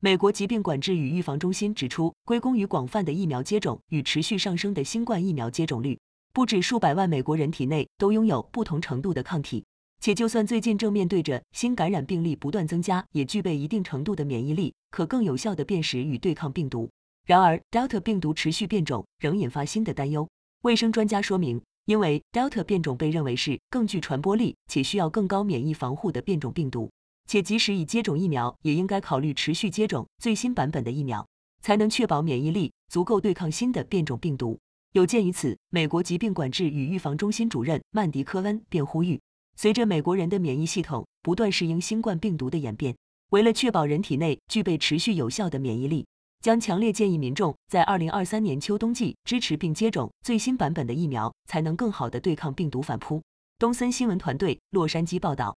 美国疾病管制与预防中心指出，归功于广泛的疫苗接种与持续上升的新冠疫苗接种率，不止数百万美国人体内都拥有不同程度的抗体，且就算最近正面对着新感染病例不断增加，也具备一定程度的免疫力，可更有效地辨识与对抗病毒。然而，Delta 病毒持续变种仍引发新的担忧。卫生专家说明，因为 Delta 变种被认为是更具传播力且需要更高免疫防护的变种病毒。且即使已接种疫苗，也应该考虑持续接种最新版本的疫苗，才能确保免疫力足够对抗新的变种病毒。有鉴于此，美国疾病管制与预防中心主任曼迪·科恩便呼吁，随着美国人的免疫系统不断适应新冠病毒的演变，为了确保人体内具备持续有效的免疫力，将强烈建议民众在二零二三年秋冬季支持并接种最新版本的疫苗，才能更好的对抗病毒反扑。东森新闻团队洛杉矶报道。